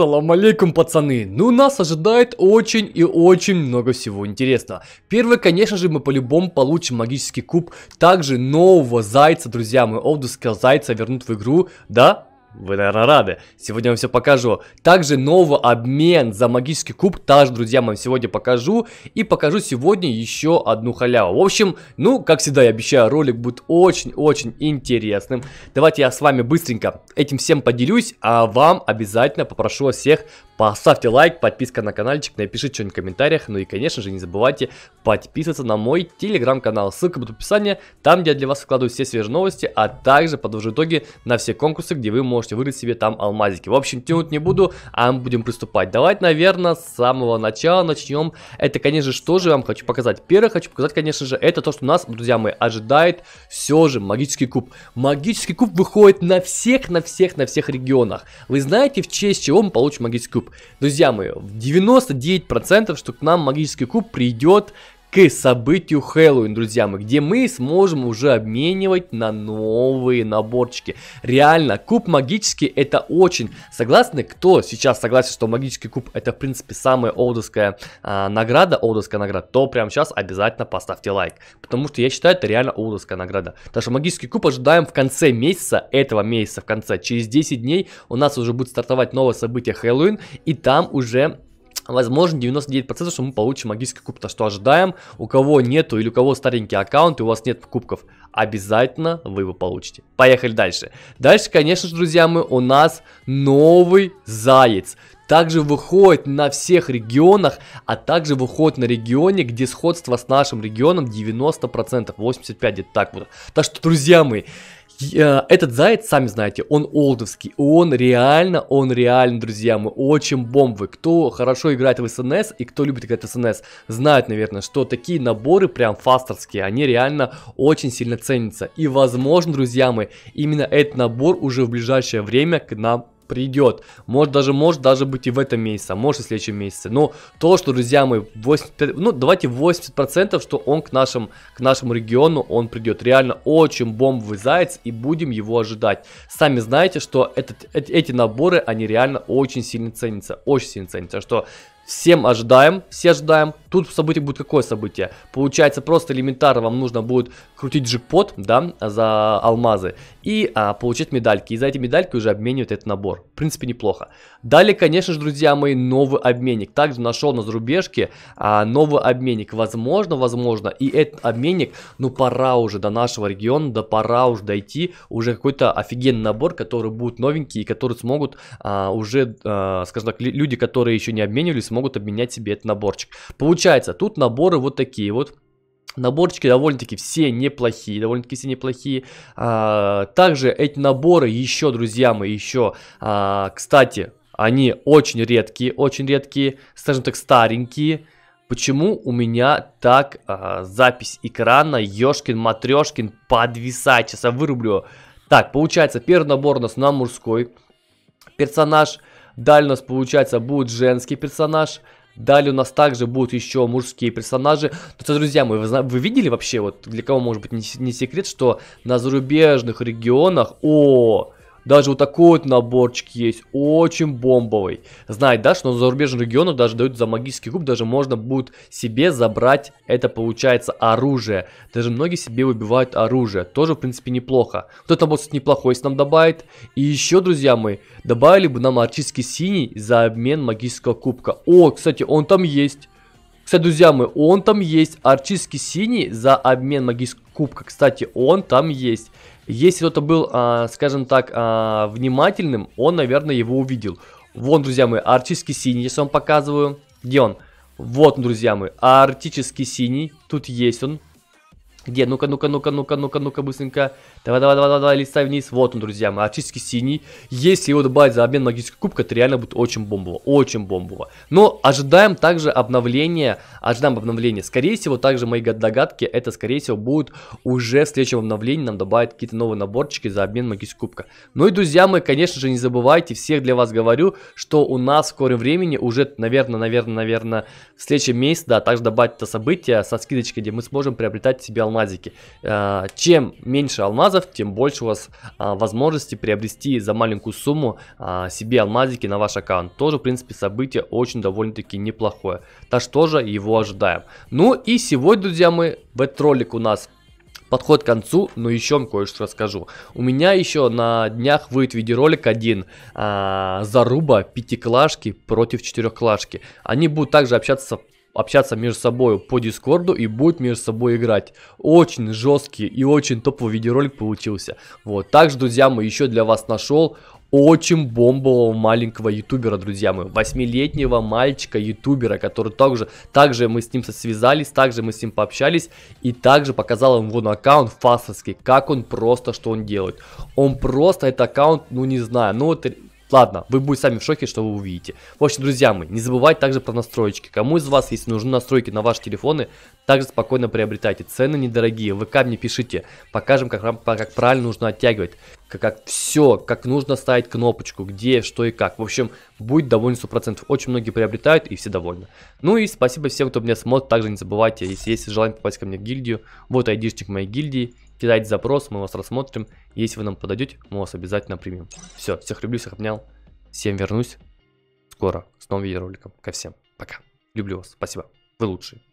Салам алейкум, пацаны! Ну, нас ожидает очень и очень много всего интересного. Первое, конечно же, мы по-любому получим магический куб, также нового зайца, друзья, мы обыска зайца вернут в игру, да? Вы, наверное, рады. Сегодня я вам все покажу. Также новый обмен за магический куб. Также, друзья, вам сегодня покажу. И покажу сегодня еще одну халяву. В общем, ну, как всегда, я обещаю, ролик будет очень-очень интересным. Давайте я с вами быстренько этим всем поделюсь. А вам обязательно попрошу всех Поставьте лайк, подписка на каналчик, напишите что-нибудь в комментариях. Ну и, конечно же, не забывайте подписываться на мой телеграм-канал. Ссылка будет в описании, там, где я для вас выкладываю все свежие новости, а также подвожу итоги на все конкурсы, где вы можете выиграть себе там алмазики. В общем, тянуть не буду, а мы будем приступать. Давайте, наверное, с самого начала начнем. Это, конечно, же, что же я вам хочу показать. Первое хочу показать, конечно же, это то, что нас, друзья мои, ожидает все же магический куб. Магический куб выходит на всех, на всех, на всех регионах. Вы знаете, в честь чего мы получим магический куб? Друзья мои, в 99% что к нам магический куб придет к событию Хэллоуин, друзья мои, где мы сможем уже обменивать на новые наборчики. Реально, куб магический это очень. Согласны, кто сейчас согласен, что магический куб это в принципе самая олдовская а, награда, олдовская награда, то прямо сейчас обязательно поставьте лайк. Потому что я считаю, это реально олдовская награда. Так что магический куб ожидаем в конце месяца, этого месяца в конце. Через 10 дней у нас уже будет стартовать новое событие Хэллоуин, и там уже Возможно, 99%, что мы получим магический куб, то что ожидаем. У кого нету или у кого старенький аккаунт и у вас нет кубков, обязательно вы его получите. Поехали дальше. Дальше, конечно же, друзья мои, у нас новый заяц также выходит на всех регионах, а также выходит на регионе, где сходство с нашим регионом 90%, 85% где-то так вот. Так что, друзья мои, этот заяц, сами знаете, он олдовский. Он реально, он реально, друзья, мы очень бомбы. Кто хорошо играет в СНС и кто любит играть в СНС, знает, наверное, что такие наборы прям фастерские, они реально очень сильно ценятся. И возможно, друзья мои, именно этот набор уже в ближайшее время к нам придет. Может даже, может даже быть и в этом месяце, а может и в следующем месяце. Но то, что, друзья мои, 85, ну давайте 80%, что он к, нашим, к нашему региону, он придет. Реально очень бомбовый заяц и будем его ожидать. Сами знаете, что этот, эти наборы, они реально очень сильно ценятся. Очень сильно ценятся. Что всем ожидаем, все ожидаем. Тут событие будет какое событие? Получается, просто элементарно вам нужно будет крутить джекпот, да, за алмазы и а, получить медальки. И за эти медальки уже обменивают этот набор. В принципе, неплохо. Далее, конечно же, друзья мои, новый обменник. Также нашел на зарубежке а, новый обменник. Возможно, возможно, и этот обменник, ну, пора уже до нашего региона, да пора уже дойти. Уже какой-то офигенный набор, который будет новенький и который смогут а, уже, а, скажем так, люди, которые еще не обменивались, смогут обменять себе этот наборчик. Получается Получается, тут наборы вот такие вот. Наборчики довольно-таки все неплохие, довольно-таки все неплохие. А, также эти наборы еще, друзья мои, еще, а, кстати, они очень редкие, очень редкие, скажем так, старенькие. Почему у меня так а, запись экрана, ёшкин, матрешкин, подвисать, сейчас я вырублю. Так, получается, первый набор у нас на мужской персонаж, далее у нас, получается, будет женский персонаж, Далее у нас также будут еще мужские персонажи. Ну, это, друзья мои, вы, вы видели вообще, вот для кого может быть не, не секрет, что на зарубежных регионах... О, даже вот такой вот наборчик есть, очень бомбовый. Знать, да, что за зарубежных регионов даже дают за магический куб, даже можно будет себе забрать, это получается, оружие. Даже многие себе выбивают оружие, тоже, в принципе, неплохо. Вот этот набор, кстати, неплохой, если нам добавит. И еще, друзья мои, добавили бы нам арчистский синий за обмен магического кубка. О, кстати, он там есть. Все, друзья мои, он там есть. Арчистский синий за обмен магического кубка, кстати, он там есть. Если кто-то был, а, скажем так, а, внимательным, он, наверное, его увидел. Вон, друзья мои, арчистский синий, если вам показываю. Где он? Вот, друзья мои, арктический синий. Тут есть он. Где? Ну-ка, ну-ка, ну-ка, ну-ка, ну-ка, ну-ка, быстренько. Давай, давай, давай, давай, листай вниз. Вот он, друзья мои, очистки синий. Если его добавить за обмен магического кубка, это реально будет очень бомбово, очень бомбово. Но ожидаем также обновления, ожидаем обновления. Скорее всего, также мои догадки, это, скорее всего, будет уже в следующем обновлении нам добавят какие-то новые наборчики за обмен магического кубка. Ну и, друзья мои, конечно же, не забывайте, всех для вас говорю, что у нас в скором времени уже, наверное, наверное, наверное, в следующем месяце, да, также добавят это событие со скидочкой, где мы сможем приобретать себе алмазики. Э, чем меньше алмазов, тем больше у вас э, возможности приобрести за маленькую сумму э, себе алмазики на ваш аккаунт. Тоже, в принципе, событие очень довольно-таки неплохое. Так что же его ожидаем. Ну и сегодня, друзья, мы в этот ролик у нас подход к концу, но еще кое-что расскажу. У меня еще на днях выйдет видеоролик один а, заруба пятиклашки против четырехклашки. Они будут также общаться общаться между собой по дискорду и будет между собой играть. Очень жесткий и очень топовый видеоролик получился. Вот, также, друзья мы еще для вас нашел очень бомбового маленького ютубера, друзья мои. Восьмилетнего мальчика-ютубера, который также, также мы с ним связались, также мы с ним пообщались. И также показал ему вон аккаунт фасовский, как он просто, что он делает. Он просто, этот аккаунт, ну не знаю, ну вот Ладно, вы будете сами в шоке, что вы увидите. В общем, друзья мои, не забывайте также про настройки. Кому из вас, если нужны настройки на ваши телефоны, также спокойно приобретайте. Цены недорогие, в ВК мне пишите. Покажем, как, как правильно нужно оттягивать. Как, как все, как нужно ставить кнопочку, где, что и как. В общем, будет доволен 100%. Очень многие приобретают и все довольны. Ну и спасибо всем, кто меня смотрит. Также не забывайте, если есть желание попасть ко мне в гильдию, вот айдишник моей гильдии Кидайте запрос, мы вас рассмотрим. Если вы нам подойдете, мы вас обязательно примем. Все, всех люблю, всех обнял. Всем вернусь скоро с новым видеороликом. Ко всем. Пока. Люблю вас. Спасибо. Вы лучшие.